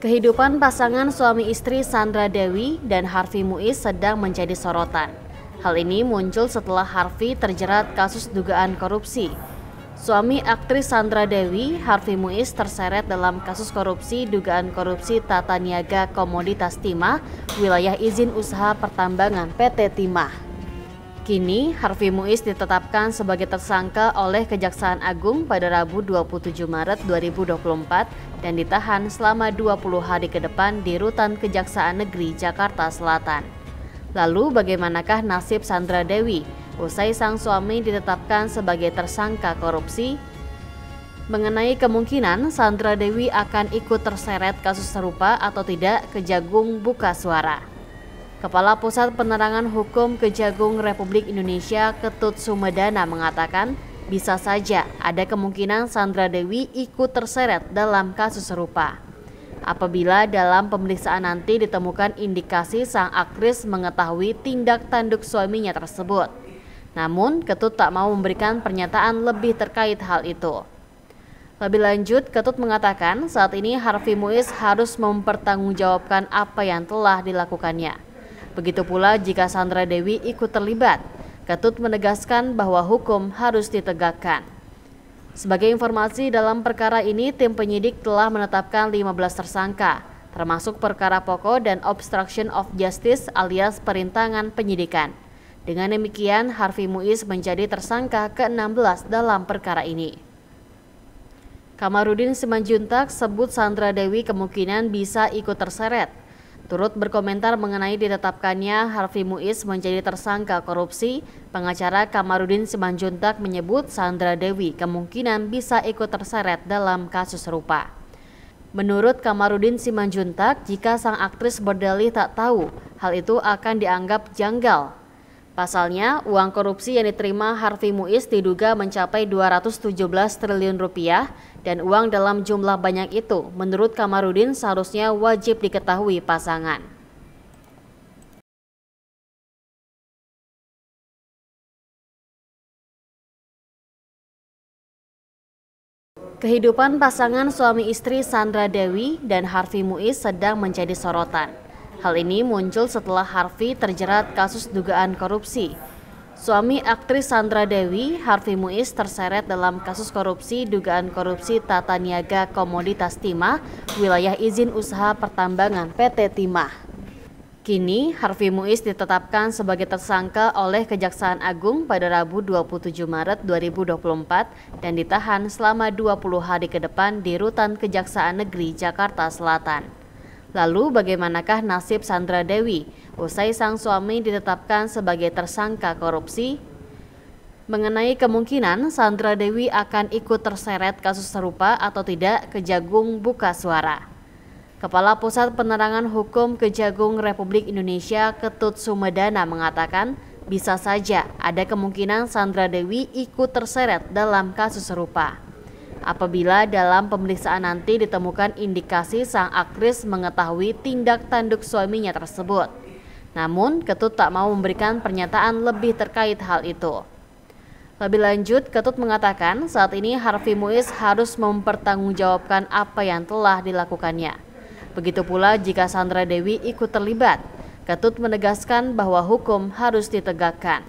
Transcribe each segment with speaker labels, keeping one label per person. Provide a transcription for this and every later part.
Speaker 1: Kehidupan pasangan suami istri Sandra Dewi dan Harvey Muiz sedang menjadi sorotan. Hal ini muncul setelah Harvey terjerat kasus dugaan korupsi. Suami aktris Sandra Dewi, Harvey Muiz terseret dalam kasus korupsi dugaan korupsi tata niaga komoditas timah, wilayah izin usaha pertambangan PT Timah. Kini, Harvey Muiz ditetapkan sebagai tersangka oleh Kejaksaan Agung pada Rabu 27 Maret 2024 dan ditahan selama 20 hari ke depan di Rutan Kejaksaan Negeri Jakarta Selatan. Lalu bagaimanakah nasib Sandra Dewi usai sang suami ditetapkan sebagai tersangka korupsi? Mengenai kemungkinan Sandra Dewi akan ikut terseret kasus serupa atau tidak, Kejagung buka suara. Kepala Pusat Penerangan Hukum Kejagung Republik Indonesia Ketut Sumedana mengatakan bisa saja ada kemungkinan Sandra Dewi ikut terseret dalam kasus serupa. Apabila dalam pemeriksaan nanti ditemukan indikasi sang aktris mengetahui tindak tanduk suaminya tersebut. Namun, Ketut tak mau memberikan pernyataan lebih terkait hal itu. Lebih lanjut, Ketut mengatakan saat ini Harvey Muiz harus mempertanggungjawabkan apa yang telah dilakukannya. Begitu pula jika Sandra Dewi ikut terlibat. Ketut menegaskan bahwa hukum harus ditegakkan. Sebagai informasi dalam perkara ini, tim penyidik telah menetapkan 15 tersangka, termasuk perkara pokok dan obstruction of justice alias perintangan penyidikan. Dengan demikian, Harfi Muiz menjadi tersangka ke-16 dalam perkara ini. Kamarudin Simanjuntak sebut Sandra Dewi kemungkinan bisa ikut terseret Turut berkomentar mengenai ditetapkannya Harfi Muiz menjadi tersangka korupsi, pengacara Kamarudin Simanjuntak menyebut Sandra Dewi kemungkinan bisa ikut terseret dalam kasus serupa. Menurut Kamarudin Simanjuntak, jika sang aktris berdalih tak tahu, hal itu akan dianggap janggal Pasalnya, uang korupsi yang diterima Harvey Muiz diduga mencapai 217 triliun rupiah dan uang dalam jumlah banyak itu menurut Kamarudin seharusnya wajib diketahui pasangan. Kehidupan pasangan suami istri Sandra Dewi dan Harvey Muiz sedang menjadi sorotan. Hal ini muncul setelah Harvey terjerat kasus dugaan korupsi. Suami aktris Sandra Dewi, Harvey Muiz terseret dalam kasus korupsi dugaan korupsi tata niaga komoditas timah, wilayah izin usaha pertambangan PT Timah. Kini, Harvey Muiz ditetapkan sebagai tersangka oleh Kejaksaan Agung pada Rabu 27 Maret 2024 dan ditahan selama 20 hari ke depan di Rutan Kejaksaan Negeri Jakarta Selatan. Lalu bagaimanakah nasib Sandra Dewi usai sang suami ditetapkan sebagai tersangka korupsi? Mengenai kemungkinan Sandra Dewi akan ikut terseret kasus serupa atau tidak, Kejagung buka suara. Kepala Pusat Penerangan Hukum Kejagung Republik Indonesia Ketut Sumedana mengatakan, bisa saja ada kemungkinan Sandra Dewi ikut terseret dalam kasus serupa apabila dalam pemeriksaan nanti ditemukan indikasi sang aktris mengetahui tindak tanduk suaminya tersebut. Namun, Ketut tak mau memberikan pernyataan lebih terkait hal itu. Lebih lanjut, Ketut mengatakan saat ini Harvey Muiz harus mempertanggungjawabkan apa yang telah dilakukannya. Begitu pula jika Sandra Dewi ikut terlibat. Ketut menegaskan bahwa hukum harus ditegakkan.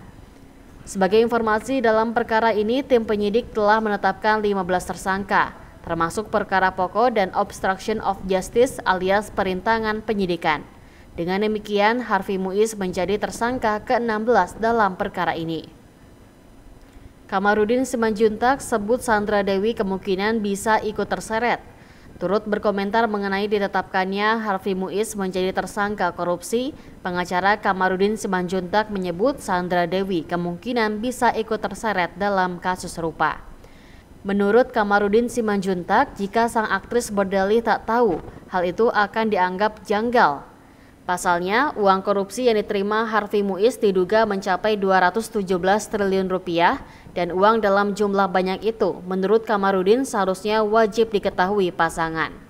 Speaker 1: Sebagai informasi, dalam perkara ini tim penyidik telah menetapkan 15 tersangka, termasuk perkara pokok dan obstruction of justice alias perintangan penyidikan. Dengan demikian, Harfi Muiz menjadi tersangka ke-16 dalam perkara ini. Kamarudin Simanjuntak sebut Sandra Dewi kemungkinan bisa ikut terseret Turut berkomentar mengenai ditetapkannya Harvey Muiz menjadi tersangka korupsi, pengacara Kamarudin Simanjuntak menyebut Sandra Dewi kemungkinan bisa ikut terseret dalam kasus serupa. Menurut Kamarudin Simanjuntak, jika sang aktris berdalih tak tahu, hal itu akan dianggap janggal Pasalnya, uang korupsi yang diterima Harvey Muiz diduga mencapai 217 triliun rupiah dan uang dalam jumlah banyak itu menurut Kamarudin seharusnya wajib diketahui pasangan.